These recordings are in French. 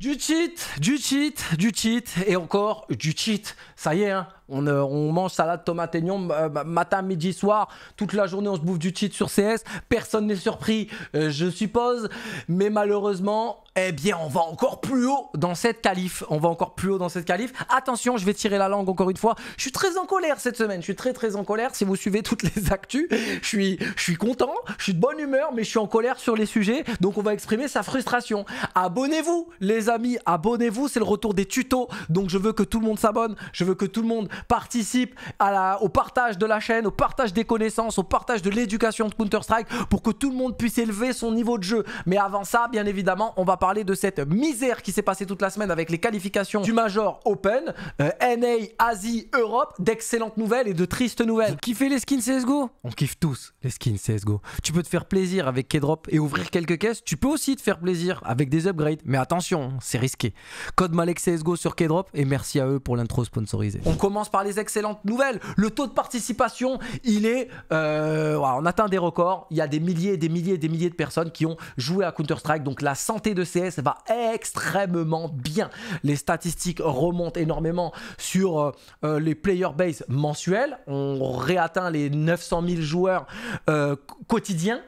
Du cheat, du cheat, du cheat et encore du cheat. Ça y est, hein, euh, on, mange salade, tomate, oignon, euh, matin, midi, soir. Toute la journée, on se bouffe du cheat sur CS. Personne n'est surpris, euh, je suppose. Mais malheureusement, eh bien, on va encore plus haut dans cette calife. On va encore plus haut dans cette calife. Attention, je vais tirer la langue encore une fois. Je suis très en colère cette semaine. Je suis très, très en colère. Si vous suivez toutes les actus, je suis, je suis content. Je suis de bonne humeur, mais je suis en colère sur les sujets. Donc, on va exprimer sa frustration. Abonnez-vous, les amis. Abonnez-vous. C'est le retour des tutos. Donc, je veux que tout le monde s'abonne. Je veux que tout le monde participe à la, au partage de la chaîne, au partage des connaissances, au partage de l'éducation de Counter-Strike pour que tout le monde puisse élever son niveau de jeu. Mais avant ça, bien évidemment, on va parler de cette misère qui s'est passée toute la semaine avec les qualifications du Major Open, euh, NA, Asie, Europe, d'excellentes nouvelles et de tristes nouvelles. Vous kiffez les skins CSGO On kiffe tous les skins CSGO. Tu peux te faire plaisir avec K-Drop et ouvrir quelques caisses. Tu peux aussi te faire plaisir avec des upgrades. Mais attention, hein, c'est risqué. Code Malek CSGO sur k et merci à eux pour l'intro sponsorisée. On commence par les excellentes nouvelles. Le taux de participation, il est... Euh, on atteint des records. Il y a des milliers et des milliers et des milliers de personnes qui ont joué à Counter-Strike. Donc la santé de CS va extrêmement bien. Les statistiques remontent énormément sur euh, euh, les player base mensuels. On réatteint les 900 000 joueurs quotidiens.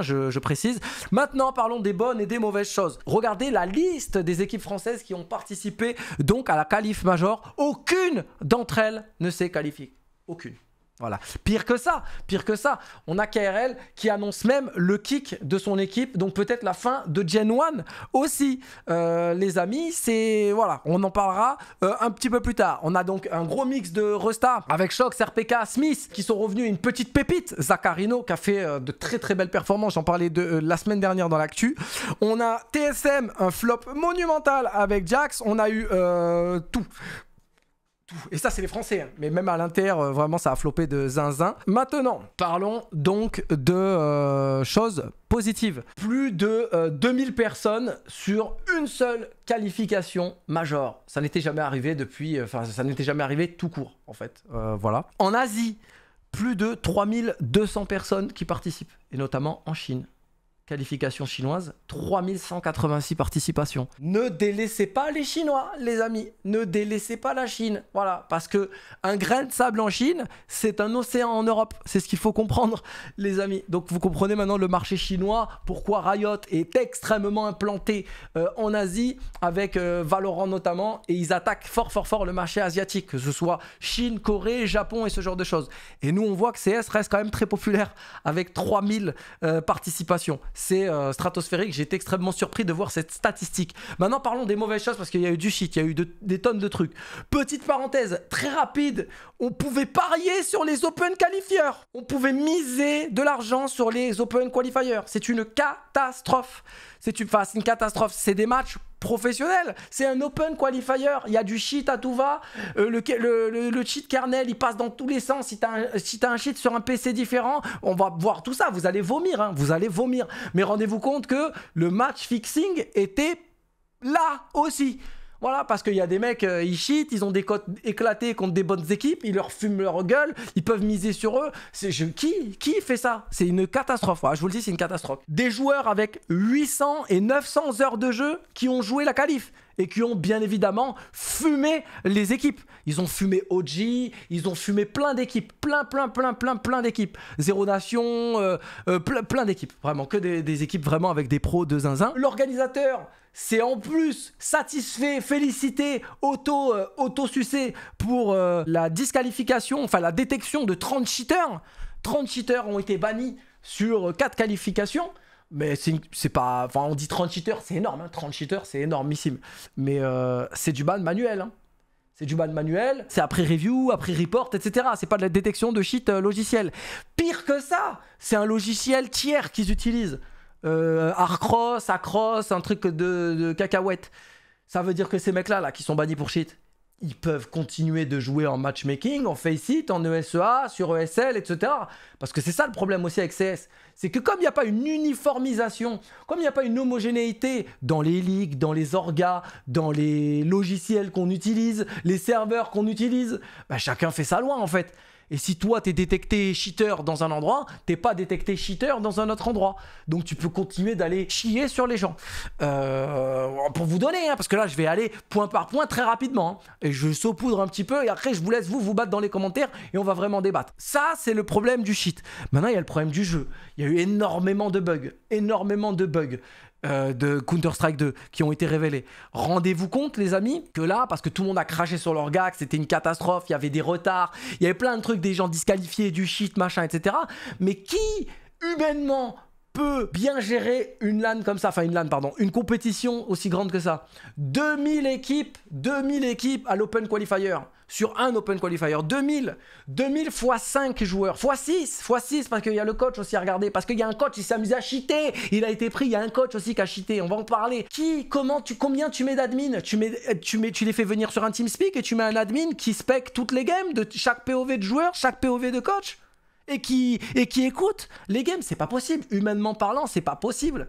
je, je précise. Maintenant, parlons des bonnes et des mauvaises choses. Regardez la liste des équipes françaises qui ont participé donc à la qualif major. Aucune d'entre ne s'est qualifié Aucune. Voilà. Pire que ça, pire que ça, on a KRL qui annonce même le kick de son équipe, donc peut-être la fin de Gen 1 aussi. Euh, les amis, c'est voilà, on en parlera euh, un petit peu plus tard. On a donc un gros mix de Resta avec Shox, RPK, Smith qui sont revenus une petite pépite. Zaccarino qui a fait euh, de très très belles performances, j'en parlais de la semaine dernière dans l'actu. On a TSM, un flop monumental avec Jax, on a eu tout. Et ça, c'est les Français. Hein. Mais même à l'Inter, euh, vraiment, ça a flopé de zinzin. Maintenant, parlons donc de euh, choses positives. Plus de 2000 euh, personnes sur une seule qualification majeure. Ça n'était jamais arrivé depuis... Enfin, ça n'était jamais arrivé tout court, en fait. voilà. En Asie, plus de 3200 personnes qui participent. Et notamment en Chine qualification chinoise, 3186 participations. Ne délaissez pas les Chinois, les amis. Ne délaissez pas la Chine. Voilà, parce que un grain de sable en Chine, c'est un océan en Europe. C'est ce qu'il faut comprendre, les amis. Donc vous comprenez maintenant le marché chinois, pourquoi Riot est extrêmement implanté euh, en Asie, avec euh, Valorant notamment, et ils attaquent fort, fort, fort le marché asiatique, que ce soit Chine, Corée, Japon et ce genre de choses. Et nous, on voit que CS reste quand même très populaire, avec 3000 euh, participations c'est euh, stratosphérique. J'ai été extrêmement surpris de voir cette statistique. Maintenant, parlons des mauvaises choses parce qu'il y a eu du shit, il y a eu des tonnes de trucs. Petite parenthèse, très rapide, on pouvait parier sur les Open Qualifiers. On pouvait miser de l'argent sur les Open Qualifiers. C'est une catastrophe. C'est une, une catastrophe. C'est des matchs professionnel. C'est un open qualifier. Il y a du shit à tout va. Euh, le, le, le, cheat kernel, il passe dans tous les sens. Si tu as, un shit sur un PC différent, on va voir tout ça. Vous allez vomir. Hein. Vous allez vomir. Mais rendez-vous compte que le match fixing était là aussi. Voilà, parce qu'il y a des mecs, euh, ils cheatent, ils ont des cotes éclatées contre des bonnes équipes, ils leur fument leur gueule, ils peuvent miser sur eux. Je, qui, qui fait ça C'est une catastrophe, je vous le dis, c'est une catastrophe. Des joueurs avec 800 et 900 heures de jeu qui ont joué la qualif et qui ont bien évidemment fumé les équipes. Ils ont fumé OG, ils ont fumé plein d'équipes, plein, plein, plein, plein, plein d'équipes. Zéro Nation, euh, euh, plein, plein d'équipes, vraiment, que des, équipes vraiment avec des pros de zinzin. L'organisateur c'est en plus satisfait, félicité, auto, euh, auto sucé pour euh, la disqualification, enfin la détection de 30 cheaters. 30 cheaters ont été bannis sur 4 qualifications. Mais c'est pas. Enfin, on dit 30 cheaters, c'est énorme. 30 hein. cheaters, c'est énormissime. Mais euh, c'est du ban manuel. Hein. C'est du ban manuel, c'est après review, après report, etc. C'est pas de la détection de cheat logiciel. Pire que ça, c'est un logiciel tiers qu'ils utilisent euh, Arcross, Across, un truc de, cacahuète. Ça veut dire que ces mecs-là, là, qui sont bannis pour shit, ils peuvent continuer de jouer en matchmaking, en face faceit, en ESEA, sur ESL, etc. Parce que c'est ça le problème aussi avec CS. C'est que comme il n'y a pas une uniformisation, comme il n'y a pas une homogénéité dans les ligues, dans les orgas, dans les logiciels qu'on utilise, les serveurs qu'on utilise, bah, chacun fait sa loi en fait. Et si toi, t'es détecté cheater dans un endroit, t'es pas détecté cheater dans un autre endroit. Donc tu peux continuer d'aller chier sur les gens. Euh, pour vous donner, hein, parce que là, je vais aller point par point très rapidement. Hein. et je saupoudre un petit peu, et après, je vous laisse vous vous battre dans les commentaires, et on va vraiment débattre. Ça, c'est le problème du cheat. Maintenant, il y a le problème du jeu. Il y a eu énormément de bugs. Énormément de bugs. Euh, de Counter-Strike 2 qui ont été révélés. Rendez-vous compte, les amis, que là, parce que tout le monde a craché sur leur gag c'était une catastrophe, il y avait des retards, il y avait plein de trucs, des gens disqualifiés, du shit, machin, etc. Mais qui, humainement, peut bien gérer une LAN comme ça, enfin une LAN pardon, une compétition aussi grande que ça 2000 équipes, 2000 équipes à l'Open Qualifier, sur un Open Qualifier, 2000, 2000 fois 5 joueurs, fois 6, fois 6 parce qu'il y a le coach aussi à regarder, parce qu'il y a un coach, qui s'est amusé à cheater, il a été pris, il y a un coach aussi qui a cheaté, on va en parler. Qui, comment, tu, combien tu mets d'admin tu mets, tu mets, tu les fais venir sur un TeamSpeak et tu mets un admin qui spec toutes les games de chaque POV de joueur, chaque POV de coach et qui, et écoutent les games. C'est pas possible. Humainement parlant, c'est pas possible.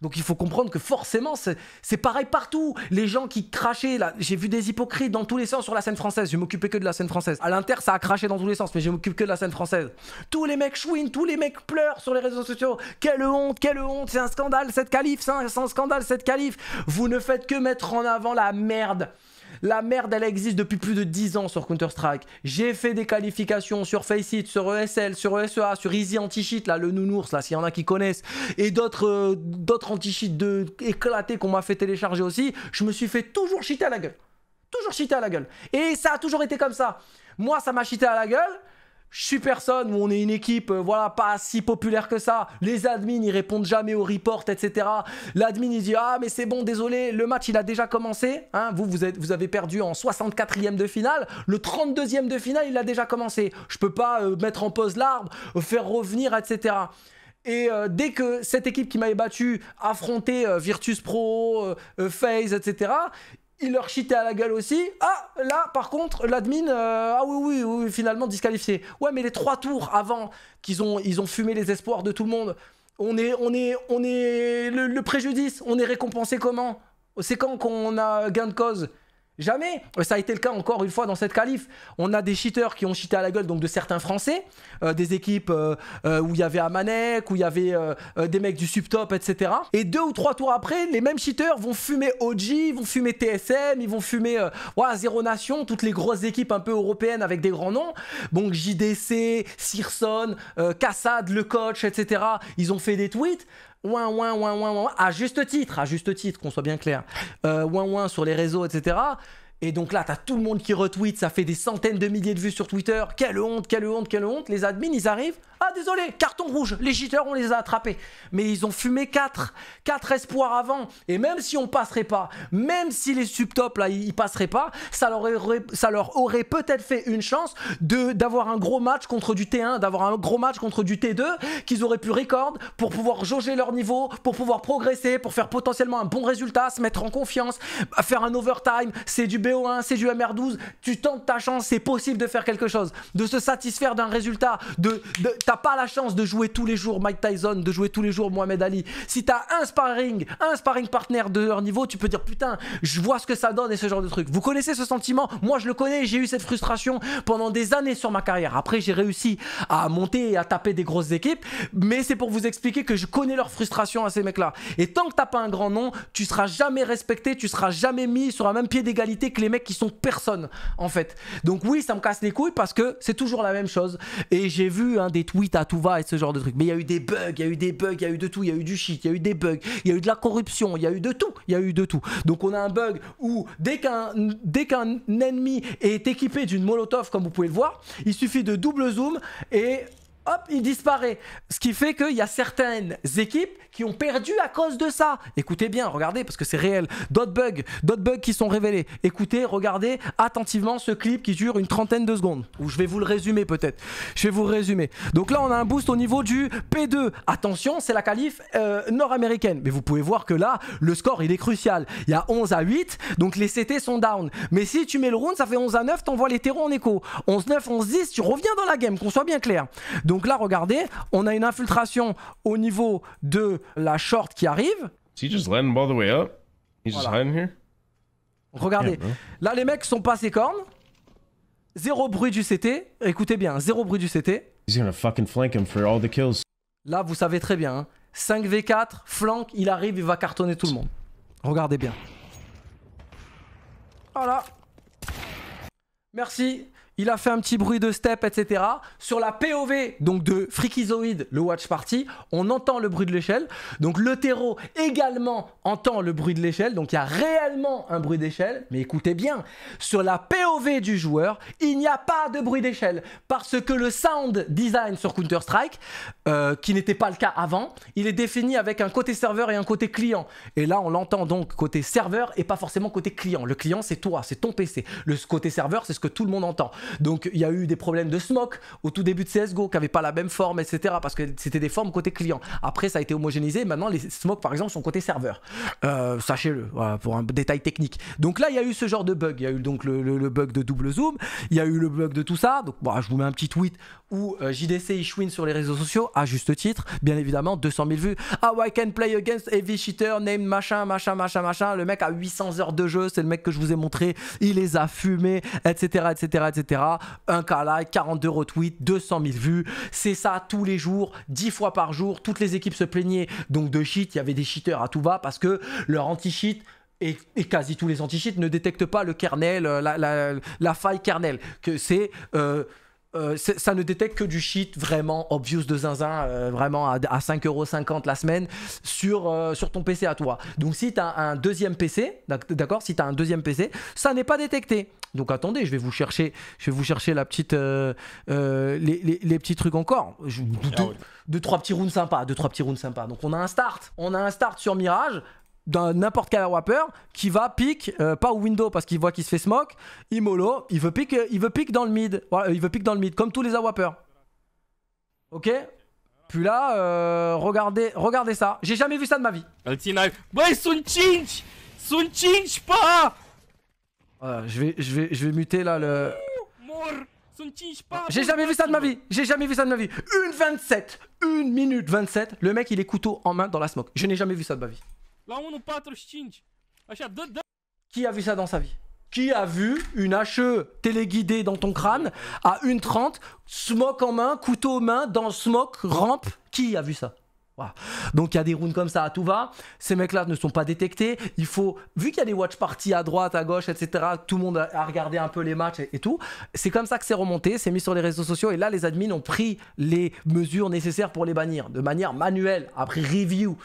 Donc il faut comprendre que forcément, c'est pareil partout. Les gens qui crachaient, j'ai vu des hypocrites dans tous les sens sur la scène française. Je m'occupais que de la scène française. À l'inter, ça a craché dans tous les sens, mais je m'occupe que de la scène française. Tous les mecs chouinent, tous les mecs pleurent sur les réseaux sociaux. Quelle honte, quelle honte, c'est un scandale cette calife, c'est un, scandale cette calife. Vous ne faites que mettre en avant la merde. La merde, elle existe depuis plus de 10 ans sur Counter-Strike. J'ai fait des qualifications sur Faceit, sur ESL, sur ESEA, sur Easy Anti-Cheat, là, le nounours, là, s'il y en a qui connaissent, et d'autres euh, anti de éclatés qu'on m'a fait télécharger aussi. Je me suis fait toujours cheater à la gueule. Toujours cheater à la gueule. Et ça a toujours été comme ça. Moi, ça m'a cheaté à la gueule je suis personne, où on est une équipe, euh, voilà, pas si populaire que ça. Les admins, ils répondent jamais aux reports, etc. L'admin, il dit Ah, mais c'est bon, désolé, le match, il a déjà commencé. Hein. vous, vous, êtes, avez perdu en 64e de finale. Le 32e de finale, il a déjà commencé. Je peux pas euh, mettre en pause l'arbre, euh, faire revenir, etc. Et dès que cette équipe qui m'avait battu affrontait Virtus Pro, euh, FaZe, etc., il leur chitait à la gueule aussi. Ah, là, par contre, l'admin, euh, ah oui, oui, oui, finalement disqualifié. Ouais, mais les trois tours avant qu'ils ont, ils ont fumé les espoirs de tout le monde, on est, on est, on est le préjudice, on est récompensé comment C'est quand qu'on a gain de cause Jamais. Euh, ça a été le cas encore une fois dans cette qualif. On a des cheaters qui ont cheaté à la gueule donc de certains Français, euh, des équipes euh, où il y avait Amanek, où il y avait des mecs du subtop, etc. Et deux ou trois tours après, les mêmes cheaters vont fumer OG, vont fumer TSM, ils vont fumer ouais, Zéro Nation, toutes les grosses équipes un peu européennes avec des grands noms. Donc JDC, Sirson, Kassad, le coach, etc. Ils ont fait des tweets ouin, ouin, ouin, ouin, ouin, à juste titre, à juste titre, qu'on soit bien clair, euh, ouin, ouin sur les réseaux, etc. Et donc là, t'as tout le monde qui retweet, ça fait des centaines de milliers de vues sur Twitter. Quelle honte, quelle honte, quelle honte. Les admins, ils arrivent. Ah, désolé, carton rouge, les cheaters, on les a attrapés. Mais ils ont fumé 4, 4 espoirs avant. Et même si on passerait pas, même si les subtops, là, ils passeraient pas, ça leur aurait, ça aurait peut-être fait une chance d'avoir un gros match contre du T1, d'avoir un gros match contre du T2, qu'ils auraient pu record pour pouvoir jauger leur niveau, pour pouvoir progresser, pour faire potentiellement un bon résultat, se mettre en confiance, faire un overtime. C'est du BO1, mr 12 tu tentes ta chance, c'est possible de faire quelque chose, de se satisfaire d'un résultat, de, t'as pas la chance de jouer tous les jours Mike Tyson, de jouer tous les jours Mohamed Ali. Si tu as un sparring, un sparring partner de leur niveau, tu peux dire putain, je vois ce que ça donne et ce genre de truc. Vous connaissez ce sentiment Moi je le connais, j'ai eu cette frustration pendant des années sur ma carrière. Après j'ai réussi à monter et à taper des grosses équipes, mais c'est pour vous expliquer que je connais leur frustration à ces mecs-là. Et tant que t'as pas un grand nom, tu seras jamais respecté, tu seras jamais mis sur un même pied d'égalité les mecs qui sont personne en fait. Donc oui, ça me casse les couilles parce que c'est toujours la même chose. Et j'ai vu hein, des tweets à tout va et ce genre de trucs. Mais il y a eu des bugs, il y a eu des bugs, il y a eu de tout, il y a eu du shit, il y a eu des bugs, il y a eu de la corruption, il y a eu de tout, il y a eu de tout. Donc on a un bug où dès qu'un dès qu'un ennemi est équipé d'une molotov comme vous pouvez le voir, il suffit de double zoom et hop, il disparaît. Ce qui fait qu'il y a certaines équipes qui ont perdu à cause de ça. Écoutez bien, regardez, parce que c'est réel. D'autres bugs, d'autres bugs qui sont révélés. Écoutez, regardez attentivement ce clip qui dure une trentaine de secondes. Ou je vais vous le résumer peut-être. Je vais vous le résumer. Donc là, on a un boost au niveau du P2. Attention, c'est la qualif euh, nord-américaine. Mais vous pouvez voir que là, le score, il est crucial. Il y a 11 à 8, donc les CT sont down. Mais si tu mets le round, ça fait 11 à 9, t'envoies les terreaux en écho. 11-9, 11-10, tu reviens dans la game, qu'on soit bien clair. Donc donc là, regardez, on a une infiltration au niveau de la short qui arrive. Regardez, là les mecs sont passés cornes. Zéro bruit du CT. Écoutez bien, zéro bruit du CT. Là, vous savez très bien. 5v4, hein. flank, il arrive, il va cartonner tout le monde. Regardez bien. Voilà. Merci il a fait un petit bruit de step, etc. Sur la POV donc de freakyzoïde, le watch party, on entend le bruit de l'échelle. Donc le terreau également entend le bruit de l'échelle. Donc il y a réellement un bruit d'échelle. Mais écoutez bien, sur la POV du joueur, il n'y a pas de bruit d'échelle. Parce que le sound design sur Counter-Strike, euh, qui n'était pas le cas avant, il est défini avec un côté serveur et un côté client. Et là, on l'entend donc côté serveur et pas forcément côté client. Le client, c'est toi, c'est ton PC. Le côté serveur, c'est ce que tout le monde entend. Donc il y a eu des problèmes de smoke au tout début de CSGO qui n'avaient pas la même forme, etc. Parce que c'était des formes côté client. Après, ça a été homogénéisé. Maintenant, les smokes, par exemple, sont côté serveur. Euh, sachez-le, pour un détail technique. Donc là, il y a eu ce genre de bug. Il y a eu donc le, bug de double zoom. Il y a eu le bug de tout ça. Donc je vous mets un petit tweet où euh, JDC Ishwin sur les réseaux sociaux, à juste titre, bien évidemment, 200 000 vues. Ah, I can play against heavy cheater named machin, machin, machin, machin. Le mec a 800 heures de jeu. C'est le mec que je vous ai montré. Il les a fumés, etc., etc., etc. Un cas like, 42 retweets, 200 000 vues. C'est ça tous les jours, 10 fois par jour. Toutes les équipes se plaignaient donc de cheat. Il y avait des cheaters à tout va parce que leur anti-cheat et, quasi tous les anti-cheats ne détectent pas le kernel, euh, la, faille kernel. Que c'est. Euh, euh, ça ne détecte que du shit vraiment obvious de zinzin, euh, vraiment à, 5,50€ la semaine sur, euh, sur ton PC à toi. Donc si t'as un deuxième PC, d'accord, si tu un deuxième PC, ça n'est pas détecté. Donc attendez, je vais vous chercher, je vais vous chercher la petite, les, petits trucs encore. Je, ah deux, trois petits rounds sympas, deux trois petits rounds sympas. Donc on a un start, on a un start sur Mirage d'un n'importe quel wrapper qui va pique euh, pas au window parce qu'il voit qu'il se fait smoke, il mollo, il veut pique, il veut dans le mid, voilà, euh, il veut pique dans le mid comme tous les awapers. Ok. Puis là, euh, regardez, regardez ça. J'ai jamais vu ça de ma vie. Sun Sun pas. je vais, je vais, je vais muter là le. J'ai jamais vu ça de ma vie. J'ai jamais vu ça de ma vie. Une 27. Une minute 27. Le mec, il est couteau en main dans la smoke. Je n'ai jamais vu ça de ma vie. Qui a vu ça dans sa vie qui a vu une HE téléguidée dans ton crâne à 1,30, smoke en main, couteau en main, dans smoke, rampe Qui a vu ça Donc il y a des rounds comme ça à tout va. Ces mecs-là ne sont pas détectés. Il faut, vu qu'il y a des watch parties à droite, à gauche, etc. Tout le monde a regardé un peu les matchs et, et tout. C'est comme ça que c'est remonté, c'est mis sur les réseaux sociaux et là les admins ont pris les mesures nécessaires pour les bannir de manière manuelle après review.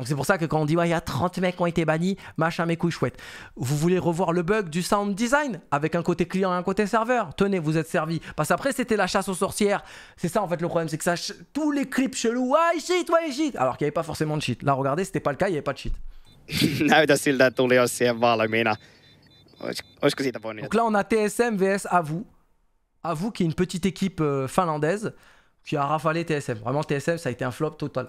Donc c'est pour ça que quand on dit, ouais, il y a 30 mecs qui ont été bannis, machin, mes couilles chouettes. Vous voulez revoir le bug du sound design avec un côté client et un côté serveur Tenez, vous êtes servi. Parce après, c'était la chasse aux sorcières. C'est ça en fait le problème, c'est que ça, tous les clips chelous, ouais, shit, ouais, shit. Alors qu'il n'y avait pas forcément de shit. Là, regardez, c'était pas le cas, il n'y avait pas de shit. Donc là, on a TSM vs à vous qui est une petite équipe euh, finlandaise qui a rafalé TSM. Vraiment, TSM, ça a été un flop total.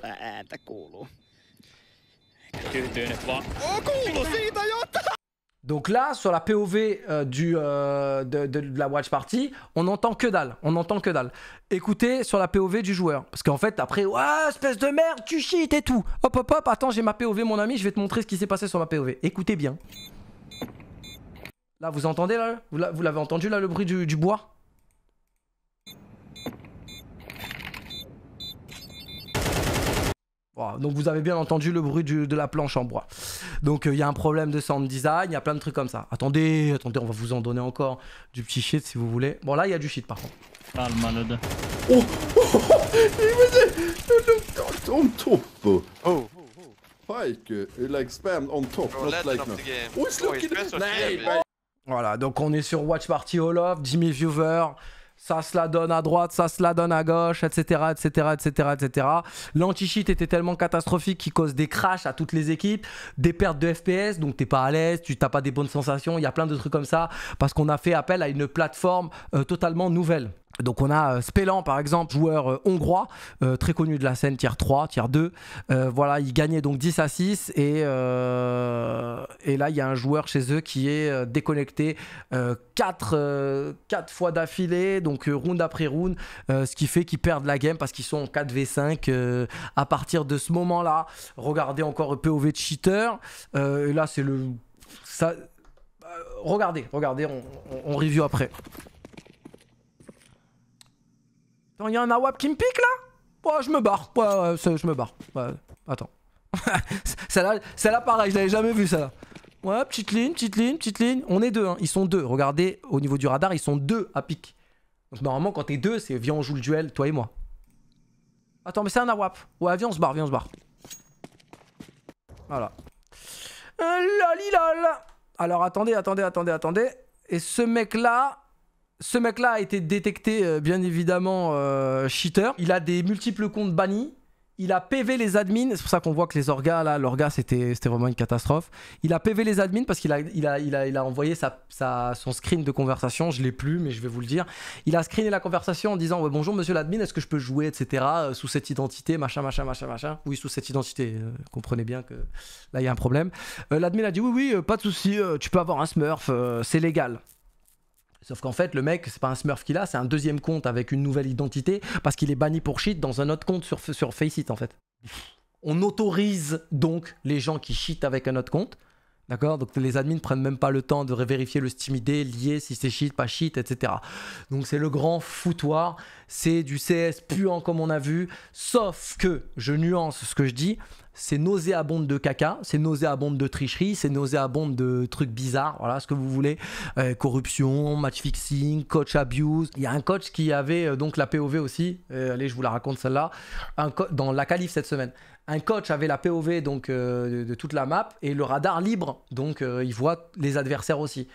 Donc là, sur la POV euh, du, euh, de, la watch party, on entend que dalle. On entend que dalle. Écoutez sur la POV du joueur. Parce qu'en fait, après, espèce de merde, tu shit et tout. Hop, hop, hop, attends, j'ai ma POV, mon ami, je vais te montrer ce qui s'est passé sur ma POV. Écoutez bien. Là, vous entendez, là Vous l'avez entendu, là, le bruit du bois donc vous avez bien entendu le bruit de la planche en bois. Donc euh, il y a un problème de sound design, il y a plein de trucs comme ça. Attendez, attendez, on va vous en donner encore du petit shit si vous voulez. Bon là il y a du shit par contre. Ah le malade. Oh, on top. Oh. oh. spam on top, Voilà, donc on est sur Watch Party All of, 10 000 viewers ça se la donne à droite, ça se la donne à gauche, etc. etc., etc., etc. L'anti-cheat était tellement catastrophique qu'il cause des crashs à toutes les équipes, des pertes de FPS, donc t'es pas à l'aise, tu t'as pas des bonnes sensations, il y a plein de trucs comme ça, parce qu'on a fait appel à une plateforme euh, totalement nouvelle. Donc on a euh, Spellan par exemple, joueur euh, hongrois, euh, très connu de la scène tier 3, tiers 2. voilà, il gagnait donc 10 à 6 et, et là il y a un joueur chez eux qui est déconnecté 4, fois d'affilée, donc round après round, ce qui fait qu'ils perdent la game parce qu'ils sont en 4v5 à partir de ce moment-là. Regardez encore POV de cheater, et là c'est le... Regardez, regardez, on review après il y a un AWAP qui me pique là Ouais, je me barre. Ouais, je me barre. attends. celle-là, celle-là, pareil, je l'avais jamais vu ça. Ouais, petite ligne, petite ligne, petite ligne. On est deux, hein. ils sont deux. Regardez, au niveau du radar, ils sont deux à pique. Donc normalement, quand t'es deux, c'est viens, on joue le duel, toi et moi. Attends, mais c'est un AWAP. Ouais, viens, on se barre, viens, on se barre. Voilà. Euh, la lolilol. Alors attendez, attendez, attendez, attendez. Et ce mec-là, ce mec-là a été détecté, euh, bien évidemment, euh, cheater. Il a des multiples comptes bannis. Il a PV les admins, c'est pour ça qu'on voit que les orgas, là, l'orgas, c'était vraiment une catastrophe. Il a PV les admins parce qu'il a, il a, envoyé son screen de conversation, je l'ai plus mais je vais vous le dire. Il a screené la conversation en disant bonjour monsieur l'admin, est-ce que je peux jouer, etc. Euh, sous cette identité, machin, machin, machin, machin. Oui, sous cette identité, comprenez bien que là il y a un problème. l'admin a dit oui, oui, pas de souci, tu peux avoir un smurf, c'est légal. Sauf qu'en fait, le mec, c'est pas un Smurf qu'il a, c'est un deuxième compte avec une nouvelle identité parce qu'il est banni pour shit dans un autre compte sur, sur Faceit en fait. On autorise donc les gens qui cheat avec un autre compte. D'accord Donc les admins prennent même pas le temps de vérifier le Steam ID, lié, si c'est cheat, pas cheat, etc. Donc c'est le grand foutoir. C'est du CS puant comme on a vu. Sauf que, je nuance ce que je dis, c'est nauséabonde de caca, c'est nauséabonde de tricherie, c'est nauséabonde de trucs bizarres, voilà ce que vous voulez, euh, corruption, match fixing, coach abuse. Il y a un coach qui avait euh, donc la POV aussi, euh, allez je vous la raconte celle-là, dans la qualif cette semaine. Un coach avait la POV donc de, de, toute la map et le radar libre, donc il voit les adversaires aussi.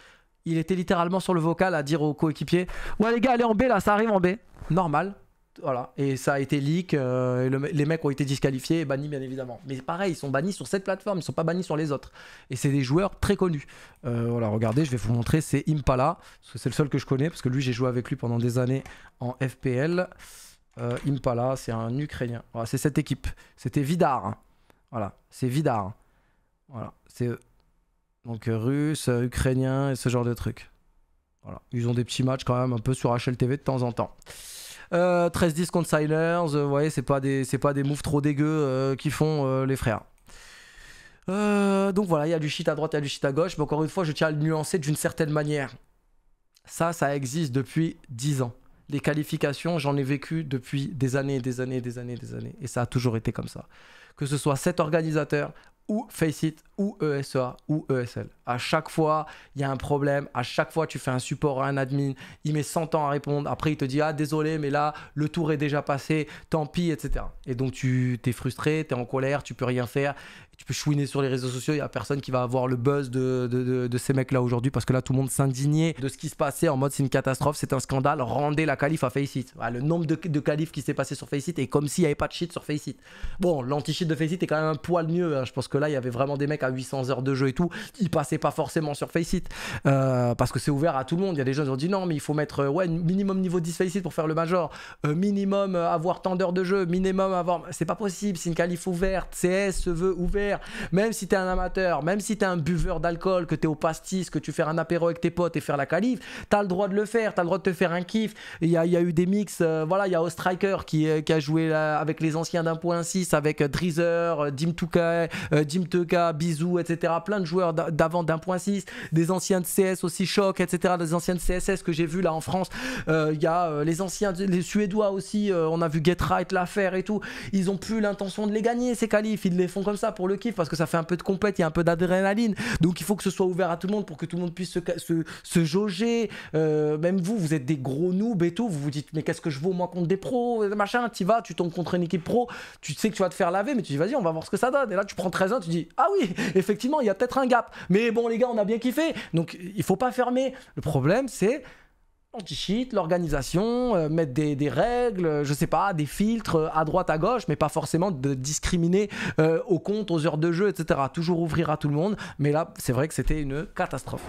Il était littéralement sur le vocal à dire aux coéquipiers, ouais les gars allez en B là, ça arrive en B, normal voilà. Et ça a été leak, euh, les mecs ont été disqualifiés et bannis bien évidemment. Mais pareil, ils sont bannis sur cette plateforme, ils sont pas bannis sur les autres. Et c'est des joueurs très connus. Euh, voilà, regardez, je vais vous montrer, c'est Impala, parce que c'est le seul que je connais, parce que lui j'ai joué avec lui pendant des années en FPL. Euh, Impala, c'est un Ukrainien. Voilà, c'est cette équipe. C'était Vidar. Hein. Voilà, c'est Vidar. Voilà, c'est donc russe, ukrainien et ce genre de trucs. Voilà, ils ont des petits matchs quand même un peu sur HLTV de temps en temps. 13-10 euh, contre vous euh, voyez, c'est pas, des, pas des moves trop dégueux euh, qui font les frères. donc voilà, il y a du shit à droite, il y a du shit à gauche, mais encore une fois, je tiens à le nuancer d'une certaine manière. Ça, ça existe depuis 10 ans. Les qualifications, j'en ai vécu depuis des années, des années, des années, des années. Et ça a toujours été comme ça. Que ce soit cet organisateur ou Faceit ou ESA ou ESL. À chaque fois, il y a un problème. À chaque fois, tu fais un support à un admin. Il met 100 ans à répondre. Après, il te dit Ah, désolé, mais là, le tour est déjà passé. Tant pis, etc. Et donc, tu t'es frustré, tu es en colère, tu peux rien faire tu peux chouiner sur les réseaux sociaux, il n'y a personne qui va avoir le buzz de, ces mecs-là aujourd'hui parce que là tout le monde s'indignait de ce qui se passait en mode c'est une catastrophe, c'est un scandale, rendez la calife à Faceit. le nombre de, de qui s'est passé sur Faceit est comme s'il n'y avait pas de shit sur Faceit. Bon, l'anti-shit de Faceit est quand même un poil mieux, hein. je pense que là il y avait vraiment des mecs à 800 heures de jeu et tout, ils passaient pas forcément sur Faceit euh, parce que c'est ouvert à tout le monde. Il y a des gens qui ont dit non, mais il faut mettre euh, ouais, minimum niveau 10 Faceit pour faire le major, euh, minimum avoir tant d'heures de jeu, minimum avoir. C'est pas possible, c'est une calife ouverte, CS se veut ouvert même si t'es un amateur, même si t'es un buveur d'alcool, que t'es au pastis, que tu fais un apéro avec tes potes et faire la calife, t'as le droit de le faire, t'as le droit de te faire un kiff. Il y, a, eu des mix, euh, voilà, il y a Ostriker qui, euh, qui a joué euh, avec les anciens d'un point 6, avec Dreezer, Dim Touka, Dim Tuka, Bisou, etc. Plein de joueurs d'avant d'un point 6, des anciens de CS aussi, Choc, etc. Des anciens de CSS que j'ai vu là en France. Il y a les anciens, les Suédois aussi, on a vu Get Right l'affaire et tout. Ils ont plus l'intention de les gagner, ces califs. ils les font comme ça pour le kiff parce que ça fait un peu de compète, il y a un peu d'adrénaline. Donc il faut que ce soit ouvert à tout le monde pour que tout le monde puisse se, jauger. Euh, même vous, vous êtes des gros noobs et tout. Vous vous dites, mais qu'est-ce que je vaux moi contre des pros euh, Machin, tu vas, tu tombes contre une équipe pro, tu sais que tu vas te faire laver, mais tu dis, vas-y, on va voir ce que ça donne. Et là, tu prends 13 ans, tu dis, ah oui, effectivement, il y a peut-être un gap. Mais bon, les gars, on a bien kiffé. Donc il faut pas fermer. Le problème, c'est anti-cheat, l'organisation, euh, mettre des, règles, je sais pas, des filtres euh, à droite, à gauche, mais pas forcément de discriminer euh, aux comptes, aux heures de jeu, etc. Toujours ouvrir à tout le monde, mais là, c'est vrai que c'était une catastrophe.